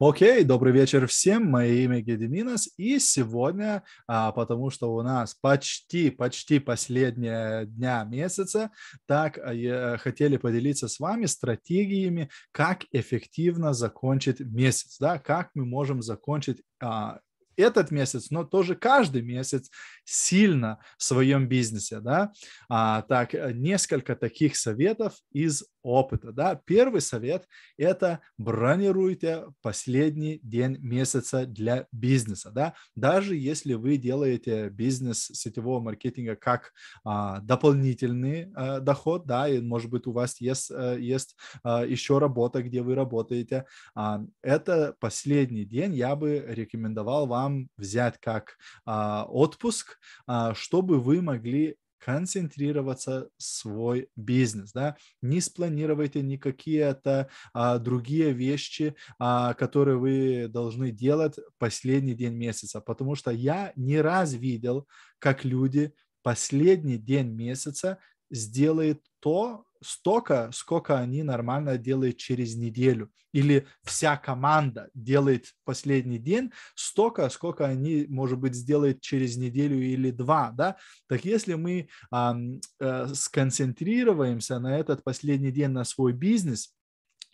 Окей, добрый вечер всем. Мое имя Гедеминос. И сегодня, а, потому что у нас почти, почти последние дня месяца, так а, э, хотели поделиться с вами стратегиями, как эффективно закончить месяц, да, как мы можем закончить а, этот месяц, но тоже каждый месяц сильно в своем бизнесе, да. А, так, э, несколько таких советов из опыта. Да? Первый совет – это бронируйте последний день месяца для бизнеса. Да? Даже если вы делаете бизнес сетевого маркетинга как а, дополнительный а, доход, да, и, может быть, у вас есть, э, есть а, еще работа, где вы работаете, а, это последний день я бы рекомендовал вам взять как а, отпуск, а, чтобы вы могли концентрироваться свой бизнес, да, не спланируйте никакие это а, другие вещи, а, которые вы должны делать последний день месяца, потому что я не раз видел, как люди последний день месяца сделают то, столько, сколько они нормально делают через неделю. Или вся команда делает последний день столько, сколько они, может быть, сделают через неделю или два. Да? Так если мы э, э, сконцентрируемся на этот последний день, на свой бизнес,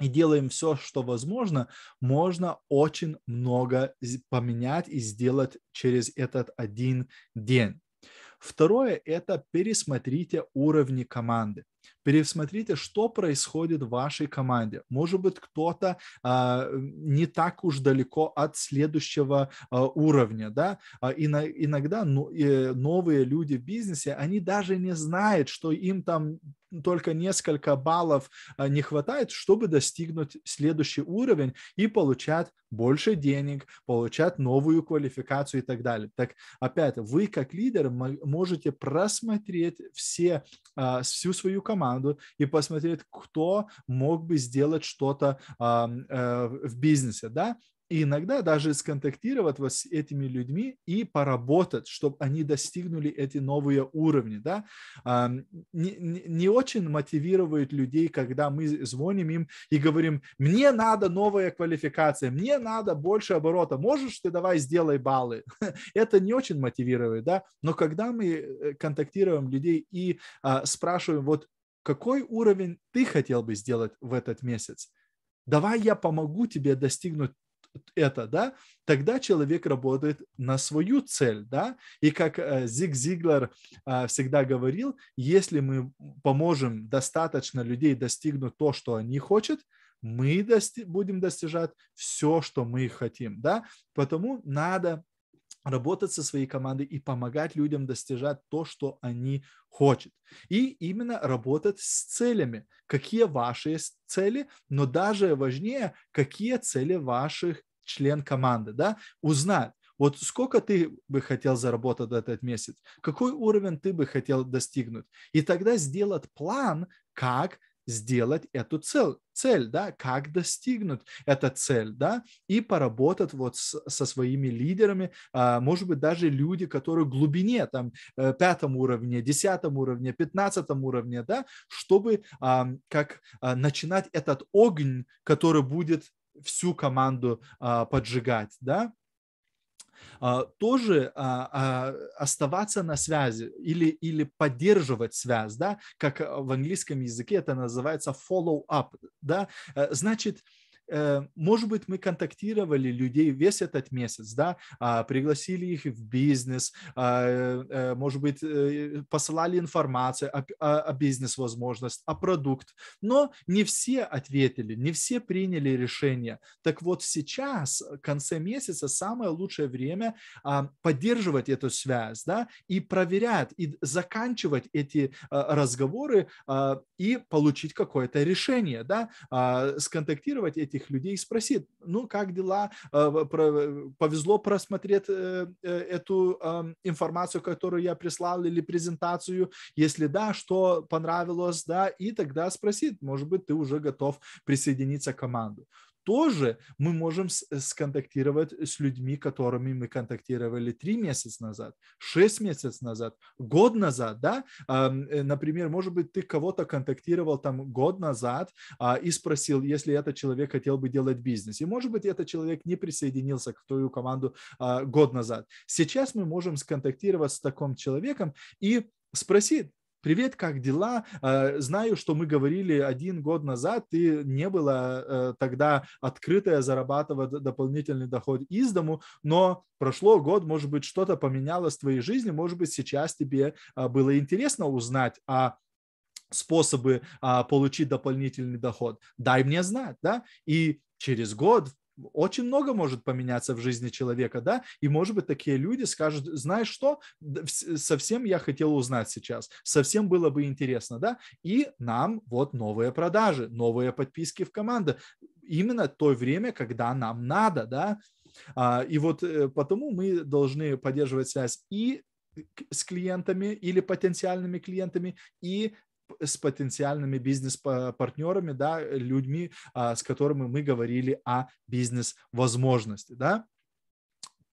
и делаем все, что возможно, можно очень много поменять и сделать через этот один день. Второе – это пересмотрите уровни команды пересмотрите, что происходит в вашей команде. Может быть, кто-то а, не так уж далеко от следующего а, уровня, да. А, и на, иногда ну, и новые люди в бизнесе, они даже не знают, что им там только несколько баллов а, не хватает, чтобы достигнуть следующий уровень и получать больше денег, получать новую квалификацию и так далее. Так, опять, вы как лидер можете просмотреть все, а, всю свою команду, команду и посмотреть, кто мог бы сделать что-то а, а, в бизнесе, да, и иногда даже сконтактировать вас с этими людьми и поработать, чтобы они достигнули эти новые уровни, да, а, не, не очень мотивирует людей, когда мы звоним им и говорим, мне надо новая квалификация, мне надо больше оборота, можешь ты давай сделай баллы, это не очень мотивирует, да, но когда мы э, контактируем людей и а, спрашиваем, вот какой уровень ты хотел бы сделать в этот месяц. Давай я помогу тебе достигнуть это, да, тогда человек работает на свою цель, да, и как э, Зиг Зиглер э, всегда говорил, если мы поможем достаточно людей достигнуть то, что они хотят, мы дости- будем достижать все, что мы хотим, да, потому надо работать со своей командой и помогать людям достижать то, что они хотят. И именно работать с целями. Какие ваши цели, но даже важнее, какие цели ваших член команды, да, узнать, вот сколько ты бы хотел заработать этот месяц, какой уровень ты бы хотел достигнуть. И тогда сделать план, как сделать эту цель, цель, да, как достигнуть эту цель, да, и поработать вот с, со своими лидерами, а, может быть, даже люди, которые в глубине, там, э, пятом уровне, десятом уровне, пятнадцатом уровне, да, чтобы а, как а, начинать этот огонь, который будет всю команду а, поджигать, да, а, тоже а, а, оставаться на связи или, или поддерживать связь, да, как в английском языке это называется follow-up, да, э, значит, Э, может быть, мы контактировали людей весь этот месяц, да, а, пригласили их в бизнес, а, э, э, может быть, посылали информацию о, бизнес-возможность, о продукт, но не все ответили, не все приняли решение. Так вот сейчас, в конце месяца, самое лучшее время а, поддерживать эту связь, да, и проверять, и заканчивать эти разговоры и получить какое-то решение, да, сконтактировать эти этих людей и спроси, ну, как дела, э, э, повезло просмотреть э, эту эм, информацию, которую я прислал, или презентацию, если да, что понравилось, да, и тогда спроси, может быть, ты уже готов присоединиться к команду тоже мы можем э, сконтактировать с людьми, которыми мы контактировали три месяца назад, шесть месяцев назад, год назад, да? Э, например, может быть, ты кого-то контактировал там год назад а, и спросил, если этот человек хотел бы делать бизнес. И, может быть, этот человек не присоединился к твою команду а, год назад. Сейчас мы можем сконтактировать с таким человеком и спросить, «Привет, как дела? Э, знаю, что мы говорили один год назад, ты не было э, тогда открытая зарабатывать дополнительный доход из дому, но прошло год, может быть, что-то поменялось в твоей жизни, может быть, сейчас тебе э, было интересно узнать о способы а, получить дополнительный доход, дай мне знать, да, и через год, очень много может поменяться в жизни человека, да, и, может быть, такие люди скажут, знаешь что, совсем я хотел узнать сейчас, совсем было бы интересно, да, и нам вот новые продажи, новые подписки в команды, именно то время, когда нам надо, да, а, и вот э, потому мы должны поддерживать связь и с клиентами или потенциальными клиентами и с потенциальными бизнес-партнерами, да, людьми, а, с которыми мы говорили о бизнес-возможности, да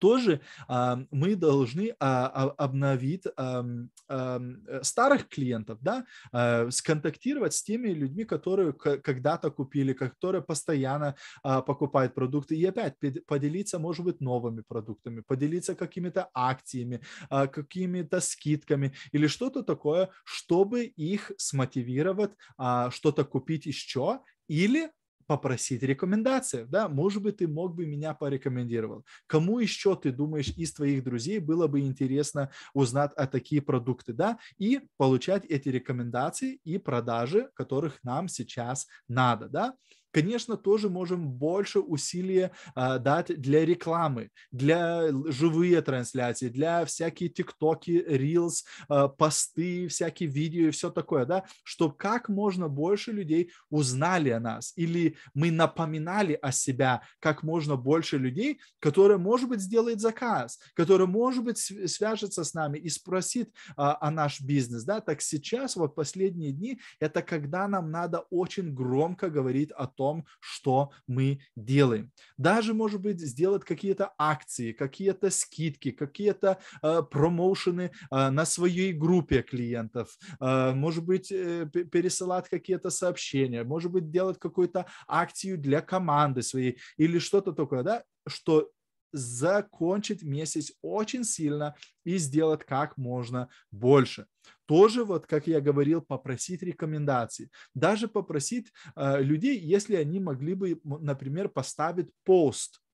тоже а, мы должны а, а, обновить а, а, старых клиентов, да, а, сконтактировать с теми людьми, которые когда-то купили, которые постоянно а, покупают продукты, и опять поделиться, может быть, новыми продуктами, поделиться какими-то акциями, а, какими-то скидками или что-то такое, чтобы их смотивировать а, что-то купить еще или попросить рекомендации, да, может быть, ты мог бы меня порекомендировал. Кому еще, ты думаешь, из твоих друзей было бы интересно узнать о такие продукты, да, и получать эти рекомендации и продажи, которых нам сейчас надо, да. Конечно, тоже можем больше усилия а, дать для рекламы, для живые трансляции, для всякие тиктоки, рилс, а, посты, всякие видео и все такое, да, чтобы как можно больше людей узнали о нас или мы напоминали о себя как можно больше людей, которые, может быть, сделает заказ, которые, может быть, свяжется с нами и спросит а, о наш бизнес, да, так сейчас вот последние дни это когда нам надо очень громко говорить о том, том, что мы делаем. Даже, может быть, сделать какие-то акции, какие-то скидки, какие-то э, промоушены э, на своей группе клиентов, э, может быть, э, пересылать какие-то сообщения, может быть, делать какую-то акцию для команды своей или что-то такое, да, что закончить месяц очень сильно и сделать как можно больше. Тоже, вот как я говорил, попросить рекомендации. Даже попросить э, людей, если они могли бы, например, поставить пост –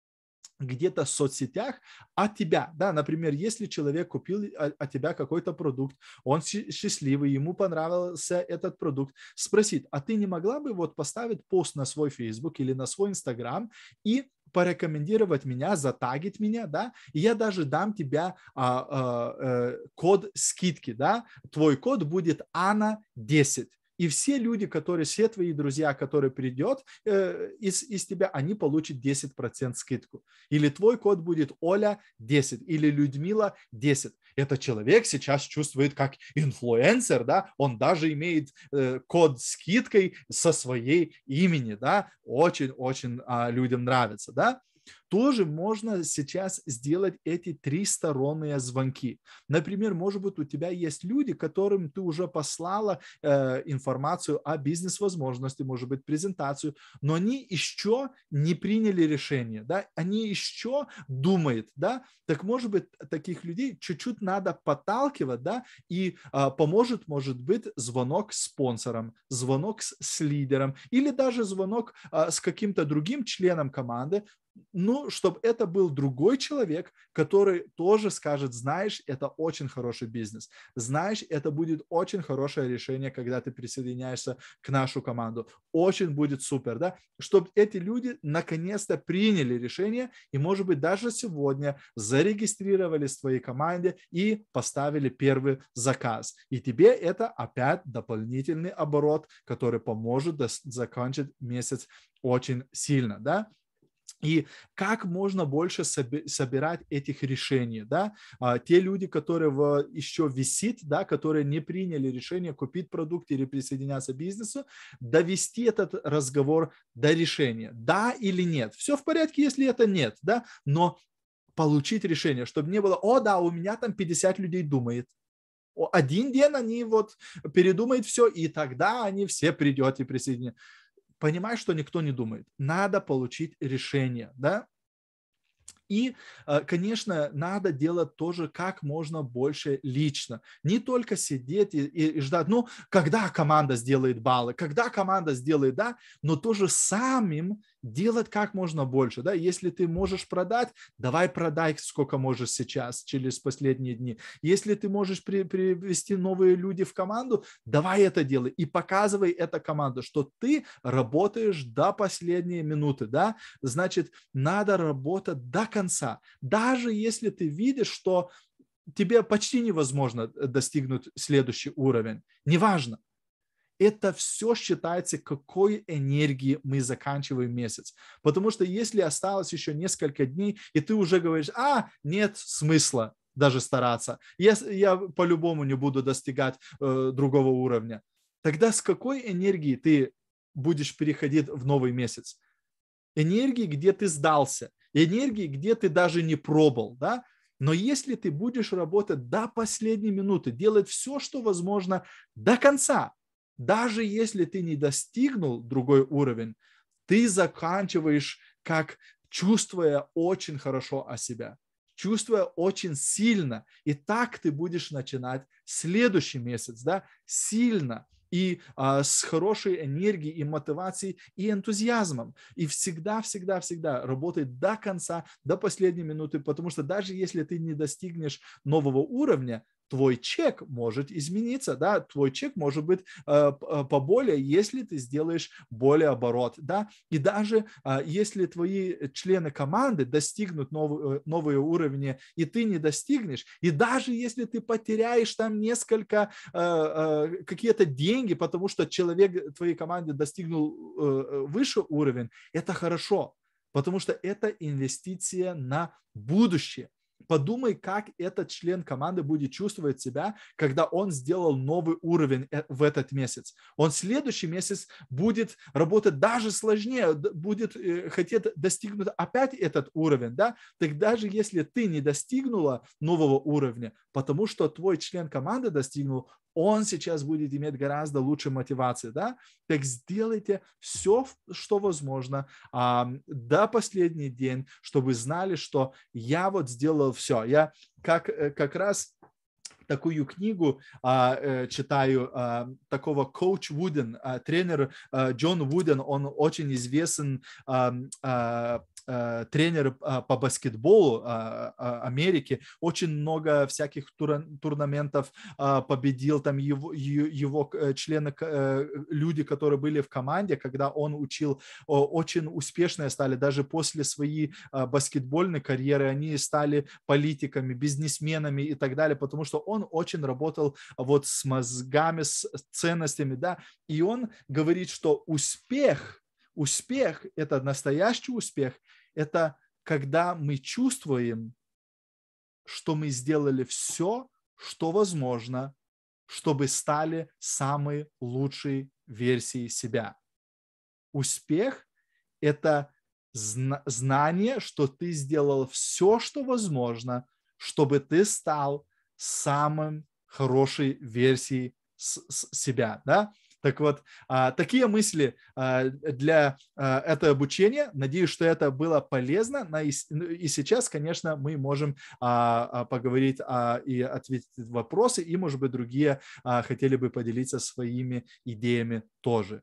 где-то в соцсетях от тебя, да, например, если человек купил а, от тебя какой-то продукт, он счастливый, ему понравился этот продукт, спросит, а ты не могла бы вот поставить пост на свой Facebook или на свой Instagram и порекомендовать меня, затагить меня, да, и я даже дам тебе а, а, а, код скидки, да, твой код будет Анна 10. И все люди, которые, все твои друзья, которые придет э, из, из тебя, они получат 10% скидку. Или твой код будет Оля 10, или Людмила 10. Этот человек сейчас чувствует как инфлюенсер, да, он даже имеет э, код скидкой со своей имени, да, очень-очень э, людям нравится, да тоже можно сейчас сделать эти три звонки. Например, может быть, у тебя есть люди, которым ты уже послала э, информацию о бизнес-возможности, может быть, презентацию, но они еще не приняли решение, да, они еще думают, да, так может быть, таких людей чуть-чуть надо подталкивать, да, и э, поможет, может быть, звонок с спонсором, звонок с, с лидером или даже звонок э, с каким-то другим членом команды, ну, чтобы это был другой человек, который тоже скажет, знаешь, это очень хороший бизнес, знаешь, это будет очень хорошее решение, когда ты присоединяешься к нашу команду, очень будет супер, да, чтобы эти люди наконец-то приняли решение и, может быть, даже сегодня зарегистрировались в твоей команде и поставили первый заказ. И тебе это опять дополнительный оборот, который поможет закончить месяц очень сильно, да и как можно больше собирать этих решений, да, а, те люди, которые в, еще висит, да, которые не приняли решение купить продукт или присоединяться к бизнесу, довести этот разговор до решения, да или нет, все в порядке, если это нет, да, но получить решение, чтобы не было, о, да, у меня там 50 людей думает, один день они вот передумают все, и тогда они все придет и присоединятся понимаешь, что никто не думает. Надо получить решение, да? И, э, конечно, надо делать тоже как можно больше лично. Не только сидеть и, и, и ждать, ну, когда команда сделает баллы, когда команда сделает, да, но тоже самим делать как можно больше, да, если ты можешь продать, давай продай сколько можешь сейчас, через последние дни, если ты можешь при, привести новые люди в команду, давай это делай и показывай это команду, что ты работаешь до последней минуты, да, значит, надо работать до конца конца, даже если ты видишь, что тебе почти невозможно э, достигнуть следующий уровень, неважно, это все считается, какой энергии мы заканчиваем месяц. Потому что если осталось еще несколько дней, и ты уже говоришь, а, нет смысла даже стараться, я, я по-любому не буду достигать э, другого уровня, тогда с какой энергией ты будешь переходить в новый месяц? Энергии, где ты сдался, энергии, где ты даже не пробовал, да, но если ты будешь работать до последней минуты, делать все, что возможно до конца, даже если ты не достигнул другой уровень, ты заканчиваешь как чувствуя очень хорошо о себя, чувствуя очень сильно. И так ты будешь начинать следующий месяц, да, сильно, и а, с хорошей энергией и мотивацией и энтузиазмом. И всегда, всегда, всегда работает до конца, до последней минуты, потому что даже если ты не достигнешь нового уровня, твой чек может измениться, да, твой чек может быть э, э, поболее, если ты сделаешь более оборот, да, и даже а, если твои э, члены команды достигнут новые, новые уровни, и ты не достигнешь, и даже если ты потеряешь там несколько какие-то деньги, потому что человек твоей команды достигнул выше уровень, это хорошо, потому что это инвестиция на будущее подумай, как этот член команды будет чувствовать себя, когда он сделал новый уровень э, в этот месяц. Он следующий месяц будет работать даже сложнее, будет э, хотеть достигнуть опять этот уровень, да? Так даже если ты не достигнула нового уровня, потому что твой член команды достигнул, он сейчас будет иметь гораздо лучше мотивации, да, так сделайте все, что возможно, а, до последний день, чтобы знали, что я вот сделал все. Я как, э, как раз такую книгу а, э, читаю а, такого коуч Вуден, а, тренер а, Джон Вуден, он очень известен а, а, Э, тренеры а, по баскетболу а, а, Америки очень много всяких турнаментов победил, там его, его э, члены, э, люди, которые были в команде, когда он учил, очень успешные стали, даже после своей баскетбольной карьеры они стали политиками, бизнесменами и так далее, потому что он очень работал вот с мозгами, с ценностями, да, и он говорит, что успех – успех, это настоящий успех, это когда мы чувствуем, что мы сделали все, что возможно, чтобы стали самой лучшей версией себя. Успех – это знание, что ты сделал все, что возможно, чтобы ты стал самым хорошей версией себя, да? Так вот, а, такие мысли а, для а, этого обучения. Надеюсь, что это было полезно. Ну, и сейчас, конечно, мы можем поговорить и ответить вопросы, и, может быть, другие хотели бы поделиться своими идеями тоже.